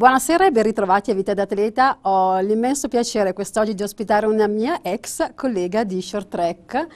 Buonasera e ben ritrovati a Vita d'Atleta. Ho l'immenso piacere quest'oggi di ospitare una mia ex collega di short track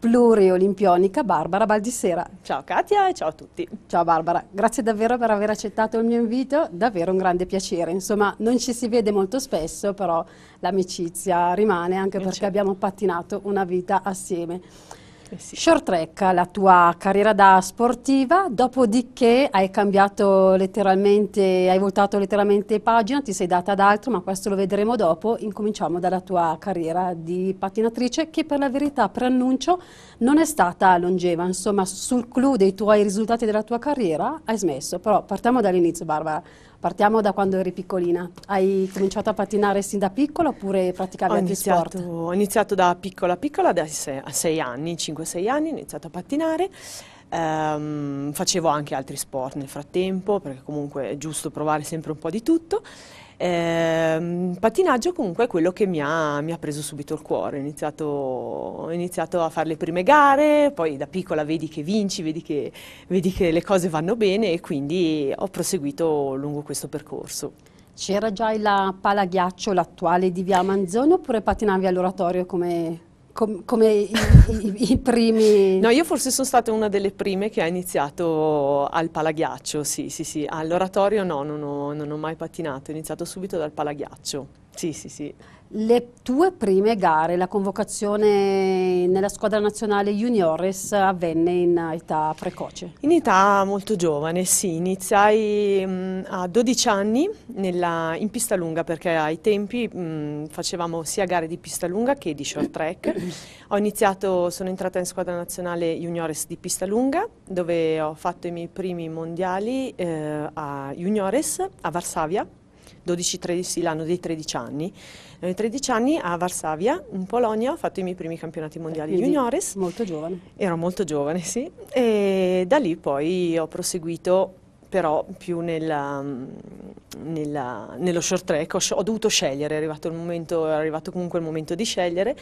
pluriolimpionica Barbara Baldissera. Ciao Katia e ciao a tutti. Ciao Barbara, grazie davvero per aver accettato il mio invito, davvero un grande piacere. Insomma, non ci si vede molto spesso, però l'amicizia rimane anche eh, perché certo. abbiamo pattinato una vita assieme. Eh sì. Short track la tua carriera da sportiva, dopodiché hai cambiato letteralmente, hai voltato letteralmente pagina, ti sei data ad altro, ma questo lo vedremo dopo. Incominciamo dalla tua carriera di pattinatrice che per la verità, preannuncio, non è stata longeva. Insomma, sul clou dei tuoi risultati della tua carriera hai smesso, però partiamo dall'inizio Barbara. Partiamo da quando eri piccolina. Hai cominciato a pattinare sin da piccola oppure praticavi ho altri iniziato, sport? Ho iniziato da piccola, piccola, da 6 anni, 5-6 anni, ho iniziato a pattinare. Ehm, facevo anche altri sport nel frattempo, perché comunque è giusto provare sempre un po' di tutto. Eh, pattinaggio comunque è quello che mi ha, mi ha preso subito il cuore, ho iniziato, ho iniziato, a fare le prime gare, poi da piccola vedi che vinci, vedi che, vedi che le cose vanno bene e quindi ho proseguito lungo questo percorso. C'era già la pala ghiaccio, l'attuale di Via Manzoni, oppure patinavi all'oratorio come Com come i, i, i, primi... No, io forse sono stata una delle prime che ha iniziato al palaghiaccio, sì, sì, sì. All'oratorio no, non ho, non ho mai pattinato, ho iniziato subito dal palaghiaccio. Sì, sì, sì. Le tue prime gare, la convocazione nella squadra nazionale juniores avvenne in età precoce? In età molto giovane, sì. Iniziai mh, mm, a 12 anni nella, in pista lunga perché ai tempi mh, mm, facevamo sia gare di pista lunga che di short track. iniziato, sono entrata in squadra nazionale juniores di pista lunga dove ho fatto i miei primi mondiali eh, a juniores a Varsavia 12-13, l'anno dei 13 anni. Nei 13 anni a Varsavia, in Polonia, ho fatto i miei primi campionati mondiali Quindi juniores. Molto giovane. Ero molto giovane, sì. E da lì poi ho proseguito però più nella, mm, nella, nello short track ho, ho, dovuto scegliere, è arrivato, il momento, è arrivato comunque il momento di scegliere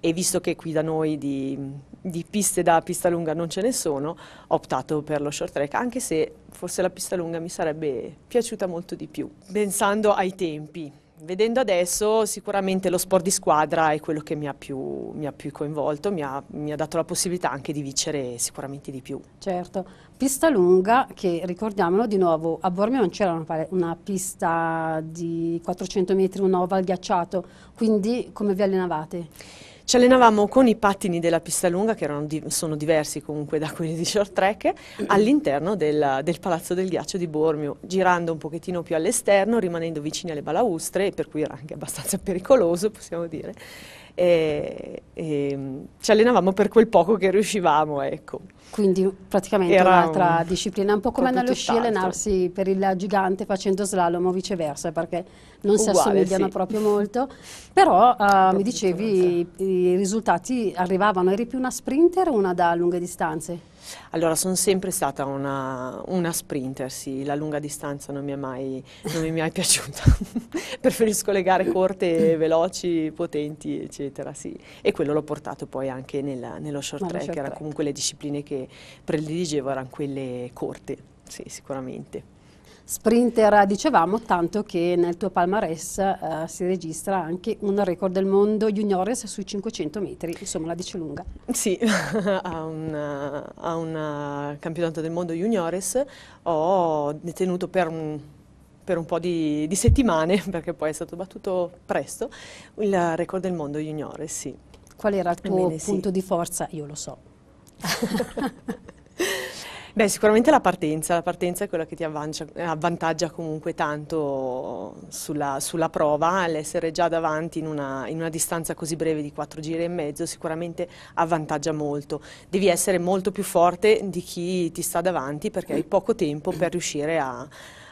e visto che qui da noi di, di piste da pista lunga non ce ne sono, ho optato per lo short track, anche se forse la pista lunga mi sarebbe piaciuta molto di più, pensando ai tempi vedendo adesso sicuramente lo sport di squadra è quello che mi ha più, mi ha più coinvolto, mi ha, mi ha, dato la possibilità anche di vincere sicuramente di più. Certo, pista lunga che ricordiamolo di nuovo, a Bormio non c'era una, una, pista di 400 metri, un oval ghiacciato, quindi come vi allenavate? Ci allenavamo con i pattini della pista lunga, che erano, sono diversi comunque da quelli di short track, all'interno del, del, Palazzo del Ghiaccio di Bormio, girando un pochettino più all'esterno, rimanendo vicini alle balaustre, per cui era anche abbastanza pericoloso, possiamo dire e, e ci allenavamo per quel poco che riuscivamo, ecco. Quindi praticamente Era un'altra un, disciplina, un po' come nello sci allenarsi per il gigante facendo slalom o viceversa, perché non Uguale, si assomigliano sì. proprio molto, però uh, mi dicevi i, i risultati arrivavano, eri più una sprinter o una da lunghe distanze? Allora, sono sempre stata una, una sprinter, sì, la lunga distanza non mi è mai, mi è mai piaciuta. Preferisco le gare corte, veloci, potenti, eccetera, sì. E quello l'ho portato poi anche nella, nello short track, short era comunque le discipline che prediligevo erano quelle corte, sì, sicuramente sprinter dicevamo, tanto che nel tuo palmarès eh, si registra anche un record del mondo juniores sui 500 metri, insomma la dice lunga. Sì, a un eh, campionato del mondo juniores ho detenuto per un per un po' di, di, settimane, perché poi è stato battuto presto, il record del mondo juniore, sì. Qual era il tuo Ebbene, punto sì. di forza? Io lo so. Beh, sicuramente la partenza, la partenza è quella che ti eh, avvantaggia comunque tanto sulla, sulla prova, l'essere già davanti in una, in una, distanza così breve di 4 giri e mezzo sicuramente avvantaggia molto, devi essere molto più forte di chi ti sta davanti perché hai poco tempo per riuscire a,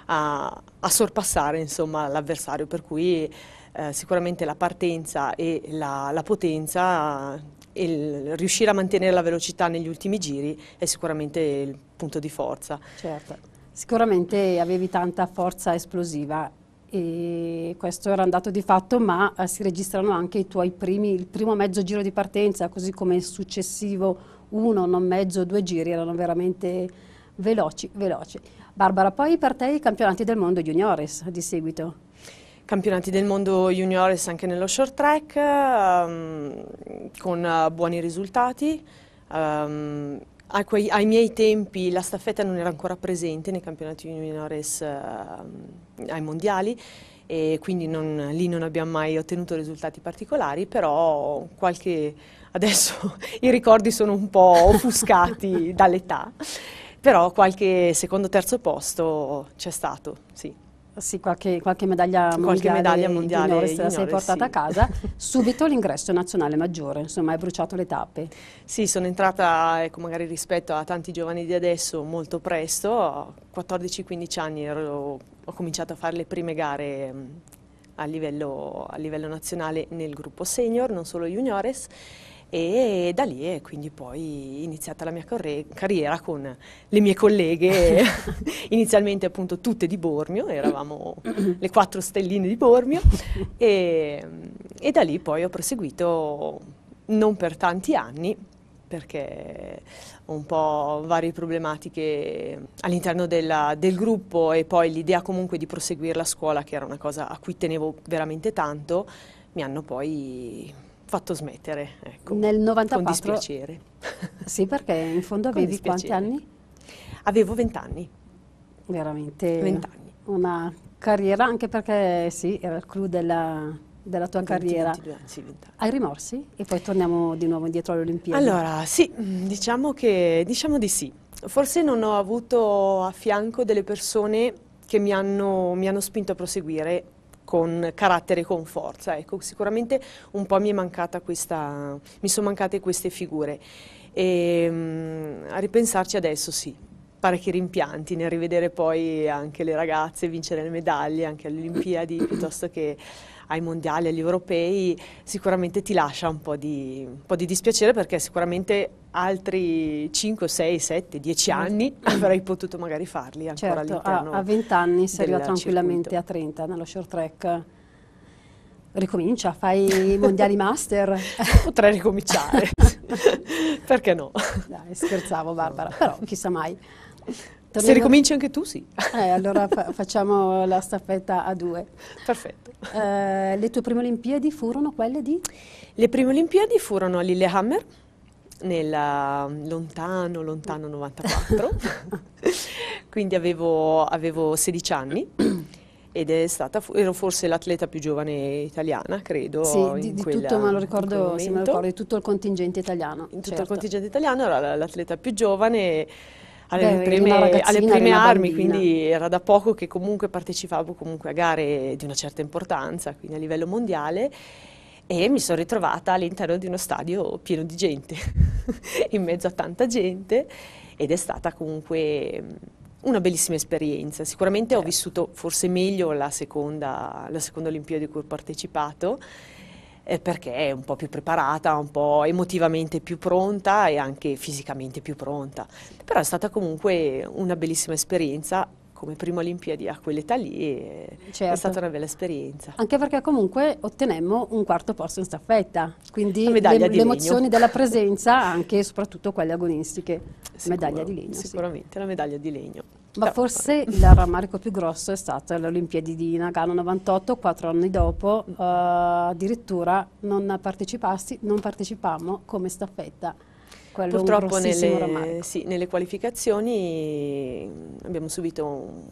a, a sorpassare l'avversario, per cui eh, sicuramente la partenza e la, la potenza il riuscire a mantenere la velocità negli ultimi giri è sicuramente il punto di forza. Certo, sicuramente avevi tanta forza esplosiva e questo era andato di fatto, ma eh, si registrano anche i tuoi primi, il primo mezzo giro di partenza, così come il successivo uno, non mezzo, due giri, erano veramente veloci, veloci. Barbara, poi per te i campionati del mondo juniores di seguito campionati del mondo juniores anche nello short track, um, con eh, buoni risultati. Um, ehm, ai, quei, ai, miei tempi la staffetta non era ancora presente nei campionati juniores uh, ai mondiali e quindi non, lì non abbiamo mai ottenuto risultati particolari, però qualche, adesso i ricordi sono un po' offuscati dall'età, però qualche secondo o terzo posto c'è stato, sì. Sì, qualche, qualche medaglia mondiale, qualche medaglia mondiale junior, se la sei portata sì. a casa, subito l'ingresso nazionale maggiore, insomma hai bruciato le tappe. Sì, sono entrata, ecco, magari rispetto a tanti giovani di adesso, molto presto, a 14-15 anni ero, ho cominciato a fare le prime gare mm, a livello, a livello nazionale nel gruppo senior, non solo juniores, e da lì è quindi poi iniziata la mia carriera con le mie colleghe, inizialmente appunto tutte di Bormio, eravamo le quattro stelline di Bormio e, e da lì poi ho proseguito non per tanti anni, perché ho un po' varie problematiche all'interno del gruppo e poi l'idea comunque di proseguire la scuola, che era una cosa a cui tenevo veramente tanto, mi hanno poi fatto smettere, ecco, Nel 94? Con dispiacere. Sì, perché in fondo avevi quanti anni? Avevo 20 anni. Veramente 20 una carriera, anche perché sì, era il clou della, della tua 20, carriera. 22 anni, sì, 20 Hai rimorsi? E poi torniamo di nuovo indietro alle Olimpiadi. Allora, sì, diciamo, che, diciamo di sì. Forse non ho avuto a fianco delle persone che mi hanno, mi hanno spinto a proseguire con carattere e con forza. Ecco, sicuramente un po' mi è mancata questa, mi sono mancate queste figure. E, ehm, a ripensarci adesso sì, pare che rimpianti nel rivedere poi anche le ragazze vincere le medaglie anche alle Olimpiadi piuttosto che ai mondiali, agli europei, sicuramente ti lascia un po' di, un po di dispiacere perché sicuramente altri 5, 6, 7, 10 anni avrei potuto magari farli ancora certo, all'interno. A, a 20 anni si arriva tranquillamente circuito. a 30 nello short track. Ricomincia, fai i mondiali master. Potrei ricominciare. Perché no? Dai, scherzavo Barbara, però chissà mai. Torniamo... Se ricominci anche tu, sì. Eh, allora fa facciamo la staffetta a due. Perfetto. Eh, le tue prime Olimpiadi furono quelle di? Le prime Olimpiadi furono a Lillehammer, nel lontano, lontano 94. Quindi avevo, avevo 16 anni. ed è stata, ero forse l'atleta più giovane italiana, credo. Sì, di, di quella, tutto, ma lo ricordo, sì, me lo ricordo, di tutto il contingente italiano. In tutto certo. il contingente italiano era l'atleta più giovane alle, Beh, prime, alle prime armi, quindi era da poco che comunque partecipavo comunque a gare di una certa importanza, quindi a livello mondiale e mi sono ritrovata all'interno di uno stadio pieno di gente, in mezzo a tanta gente ed è stata comunque una bellissima esperienza. Sicuramente eh. ho vissuto forse meglio la seconda, la seconda Olimpiade di cui ho partecipato eh, perché è un po' più preparata, un po' emotivamente più pronta e anche fisicamente più pronta. Però è stata comunque una bellissima esperienza come prima Olimpiadi a quell'età lì certo. è stata una bella esperienza. Anche perché comunque ottenemmo un quarto posto in staffetta, quindi le, le emozioni della presenza anche e soprattutto quelle agonistiche, Sicuro, medaglia di legno. Sicuramente, sì. la medaglia di legno. Ma Però, forse no. il rammarico più grosso è stato le Olimpiadi di Nagano 98, quattro anni dopo, uh, addirittura non partecipasti, non partecipammo come staffetta. Quello Purtroppo nelle, sì, nelle, qualificazioni mm, abbiamo subito un,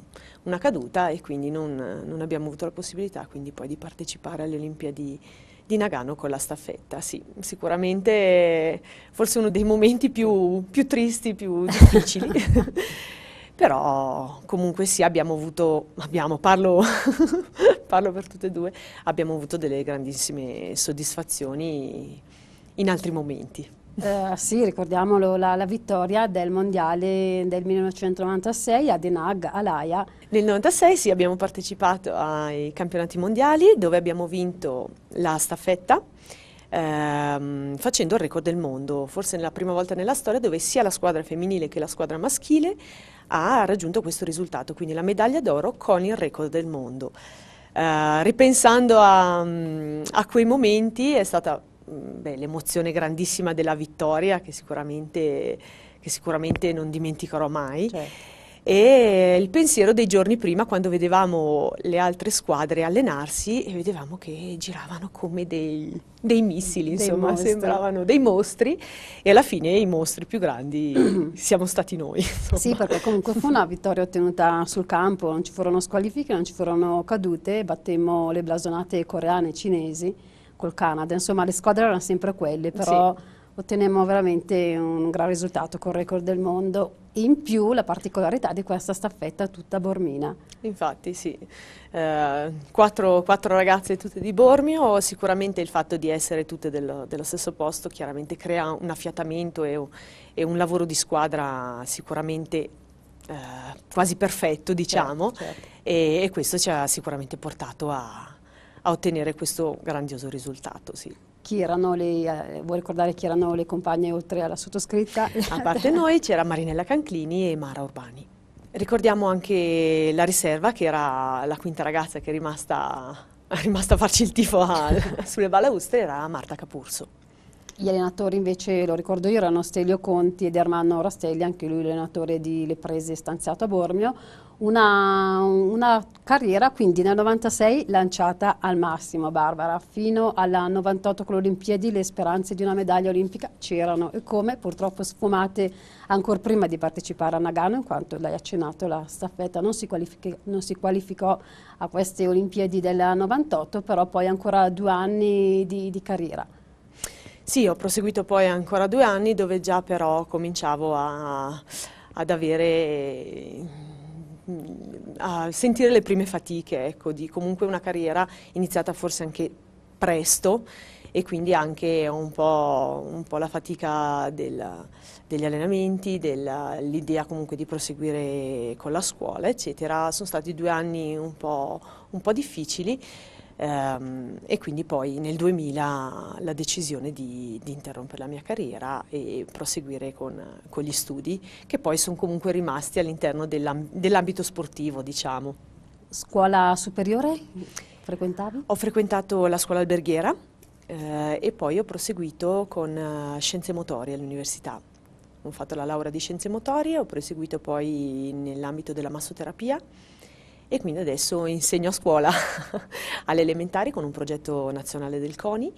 una caduta e quindi non, non abbiamo avuto la possibilità poi di partecipare alle Olimpiadi di Nagano con la staffetta, sì, sicuramente forse uno dei momenti più, più tristi, più difficili. Però comunque sì, abbiamo avuto, abbiamo, parlo, parlo, per tutte e due, abbiamo avuto delle grandissime soddisfazioni in altri momenti. Eh, sì, ricordiamolo, la, la, vittoria del mondiale del 1996 a Denag, all'Aia. Nel 1996 sì, abbiamo partecipato ai campionati mondiali dove abbiamo vinto la staffetta ehm, facendo il record del mondo, forse la prima volta nella storia dove sia la squadra femminile che la squadra maschile ha raggiunto questo risultato, quindi la medaglia d'oro con il record del mondo. Uh, ripensando a, mm, a, quei momenti è stata Mm, beh, l'emozione grandissima della vittoria che sicuramente, che sicuramente non dimenticherò mai. Certo e il pensiero dei giorni prima quando vedevamo le altre squadre allenarsi e vedevamo che giravano come dei, dei missili, insomma, mostri. sembravano dei mostri e alla fine i mostri più grandi siamo stati noi. Insomma. Sì, perché comunque fu una vittoria ottenuta sul campo, non ci furono squalifiche, non ci furono cadute, battemmo le blasonate coreane e cinesi col Canada, insomma le squadre erano sempre quelle, però sì. otteniamo veramente un gran risultato col record del mondo. In più la particolarità di questa staffetta tutta bormina. Infatti sì, eh, quattro, quattro, ragazze tutte di Bormio, sicuramente il fatto di essere tutte dello, dello stesso posto chiaramente crea un affiatamento e, e un lavoro di squadra sicuramente eh, quasi perfetto diciamo certo, certo. E, e questo ci ha sicuramente portato a, a ottenere questo grandioso risultato. Sì. Chi erano le, eh, vuoi ricordare chi erano le compagne oltre alla sottoscritta? A parte noi c'era Marinella Canclini e Mara Urbani. Ricordiamo anche la riserva che era la quinta ragazza che è rimasta, è rimasta a farci il tifo a, sulle balaustre, era Marta Capurso. Gli allenatori invece, lo ricordo io, erano Stelio Conti ed Ermanno Rastelli, anche lui l'allenatore di Le Prese stanziato a Bormio. Una, una carriera quindi nel 96 lanciata al massimo Barbara, fino alla 98 con le Olimpiadi le speranze di una medaglia olimpica c'erano e come purtroppo sfumate ancora prima di partecipare a Nagano in quanto l'hai accennato la staffetta non si, non si, qualificò a queste Olimpiadi del 98 però poi ancora due anni di, di carriera. Sì, ho proseguito poi ancora due anni dove già però cominciavo a, ad avere mm, a sentire le prime fatiche ecco, di comunque una carriera iniziata forse anche presto e quindi anche un po', un po la fatica del, degli allenamenti, dell'idea comunque di proseguire con la scuola, eccetera. Sono stati due anni un po', un po difficili ehm, e quindi poi nel 2000 la decisione di, di interrompere la mia carriera e proseguire con, con gli studi che poi sono comunque rimasti all'interno dell'ambito dell sportivo diciamo. Scuola superiore frequentavi? Ho frequentato la scuola alberghiera eh, e poi ho proseguito con eh, scienze motorie all'università ho fatto la laurea di scienze motorie, ho proseguito poi nell'ambito della massoterapia e quindi adesso insegno a scuola all'elementare con un progetto nazionale del CONI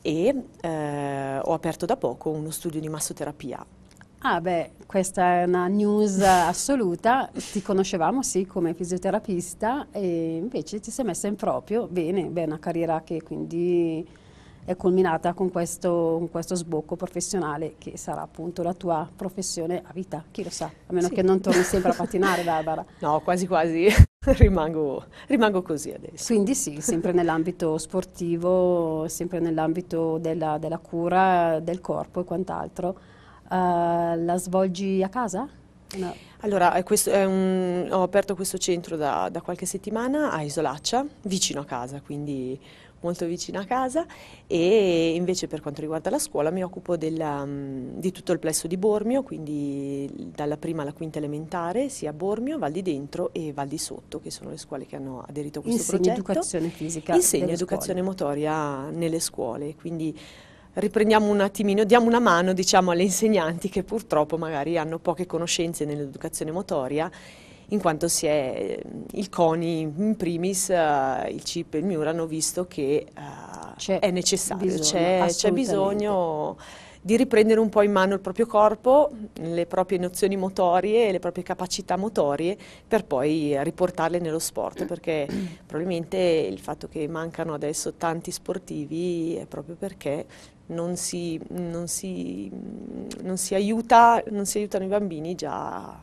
e eh, ho aperto da poco uno studio di massoterapia. Ah beh, questa è una news assoluta, ti conoscevamo sì come fisioterapista e invece ti sei messa in proprio, bene, beh, una carriera che quindi è culminata con questo, con questo, sbocco professionale che sarà appunto la tua professione a vita, chi lo sa, a meno sì. che non torni sempre a patinare Barbara. No, quasi quasi. Rimango, rimango, così adesso. Quindi sì, sempre nell'ambito sportivo, sempre nell'ambito della, della, cura del corpo e quant'altro. Uh, la svolgi a casa? No. Allora, un, ho aperto questo centro da, da qualche settimana a Isolaccia, vicino a casa, quindi molto vicina a casa e invece per quanto riguarda la scuola mi occupo della, mm, di tutto il plesso di Bormio, quindi dalla prima alla quinta elementare, sia Bormio, Val di Dentro e Val di Sotto, che sono le scuole che hanno aderito a questo Insegno progetto. Insegno educazione fisica. Insegno educazione scuole. motoria nelle scuole, quindi riprendiamo un attimino, diamo una mano diciamo, alle insegnanti che purtroppo magari hanno poche conoscenze nell'educazione motoria in quanto si è, eh, il CONI in primis, uh, il CIP e il MIUR hanno visto che uh, è necessario, c'è bisogno di riprendere un po' in mano il proprio corpo, le proprie nozioni motorie, le proprie capacità motorie per poi riportarle nello sport, perché probabilmente il fatto che mancano adesso tanti sportivi è proprio perché non si, non si, non si, aiuta, non si aiutano i bambini già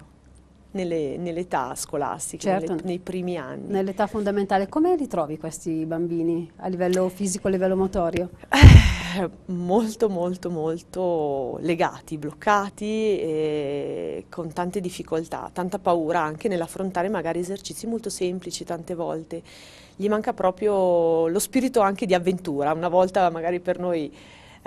nelle, nell'età scolastica, certo. nelle, nei primi anni. Nell'età fondamentale, come li trovi questi bambini a livello fisico, a livello motorio? Eh, molto, molto, molto legati, bloccati e con tante difficoltà, tanta paura anche nell'affrontare magari esercizi molto semplici tante volte. Gli manca proprio lo spirito anche di avventura, una volta magari per noi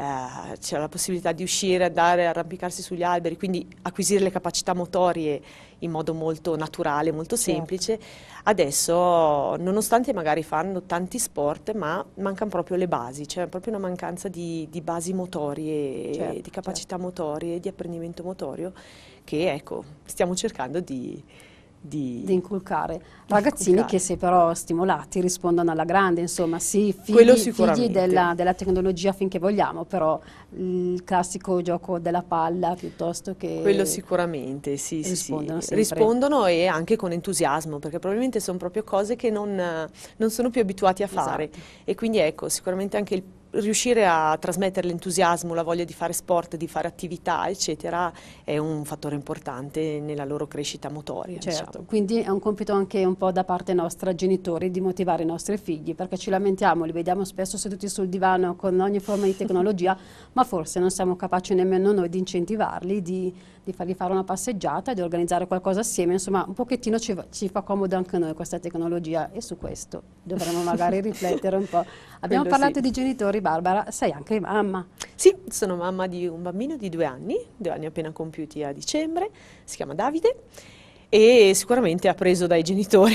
eh, c'era la possibilità di uscire, andare, arrampicarsi sugli alberi, quindi acquisire le capacità motorie in modo molto naturale, molto certo. semplice. Certo. Adesso, nonostante magari fanno tanti sport, ma mancano proprio le basi, c'è cioè proprio una mancanza di, di basi motorie, certo, di capacità certo. motorie, di apprendimento motorio, che ecco, stiamo cercando di di, di inculcare. Ragazzini inculcare. che se però stimolati rispondono alla grande, insomma, sì, figli, figli della, della, tecnologia finché vogliamo, però il classico gioco della palla piuttosto che... Quello sicuramente, sì, rispondono, sì, sì. rispondono e anche con entusiasmo, perché probabilmente sono proprio cose che non, non sono più abituati a fare. Esatto. E quindi ecco, sicuramente anche il riuscire a trasmettere l'entusiasmo, la voglia di fare sport, di fare attività, eccetera, è un fattore importante nella loro crescita motoria. Certo, diciamo. quindi è un compito anche un po' da parte nostra, genitori, di motivare i nostri figli, perché ci lamentiamo, li vediamo spesso seduti sul divano con ogni forma di tecnologia, ma forse non siamo capaci nemmeno noi di incentivarli, di, di fargli fare una passeggiata, di organizzare qualcosa assieme, insomma un pochettino ci, ci fa comodo anche noi questa tecnologia e su questo dovremmo magari riflettere un po'. Abbiamo Quello parlato sì. di genitori, fuori Barbara, sei anche mamma. Sì, sono mamma di un bambino di due anni, due anni appena compiuti a dicembre, si chiama Davide e sicuramente ha preso dai genitori,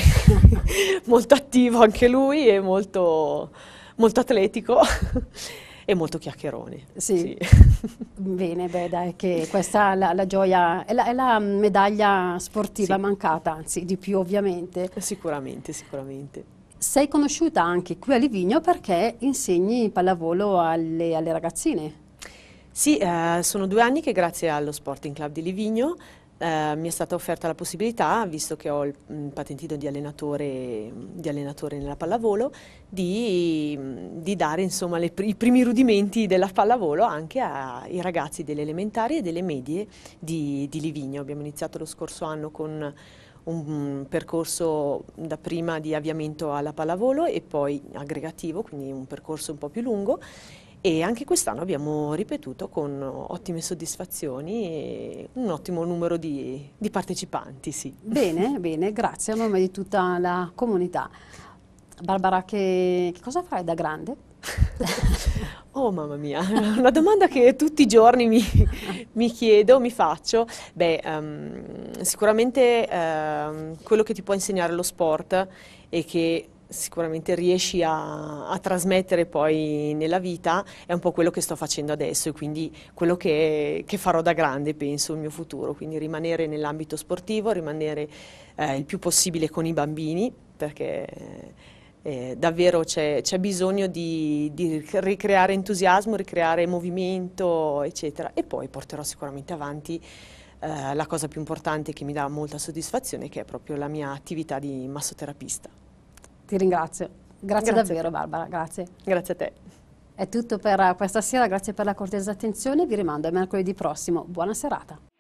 molto attivo anche lui e molto, molto atletico. e molto chiacchierone. Sì. sì. Bene, beh, dai, che questa è la, la gioia, è la, è la, medaglia sportiva sì. mancata, anzi, di più ovviamente. Sicuramente, sicuramente. Sei conosciuta anche qui a Livigno perché insegni pallavolo alle, alle ragazzine. Sì, eh, sono due anni che grazie allo Sporting Club di Livigno eh, mi è stata offerta la possibilità, visto che ho il mh, mm, patentino di allenatore, di allenatore, nella pallavolo, di, mm, di dare insomma, le, i primi rudimenti della pallavolo anche ai ragazzi delle elementari e delle medie di, di Livigno. Abbiamo iniziato lo scorso anno con un mm, percorso da prima di avviamento alla pallavolo e poi aggregativo, quindi un percorso un po' più lungo e anche quest'anno abbiamo ripetuto con ottime soddisfazioni e un ottimo numero di, di partecipanti. Sì. Bene, bene, grazie a nome di tutta la comunità. Barbara, che, che cosa fai da grande? Oh mamma mia, una domanda che tutti i giorni mi, mi chiedo, mi faccio. Beh, um, sicuramente uh, quello che ti può insegnare lo sport e che sicuramente riesci a, a, trasmettere poi nella vita è un po' quello che sto facendo adesso e quindi quello che, che farò da grande penso il mio futuro, quindi rimanere nell'ambito sportivo, rimanere eh, il più possibile con i bambini perché eh, davvero c'è, bisogno di, di, ricreare entusiasmo, ricreare movimento, eccetera. E poi porterò sicuramente avanti eh, la cosa più importante che mi dà molta soddisfazione, che è proprio la mia attività di massoterapista. Ti ringrazio. Grazie, grazie davvero Barbara, grazie. Grazie a te. È tutto per questa sera, grazie per la cortesa attenzione, vi rimando a mercoledì prossimo. Buona serata.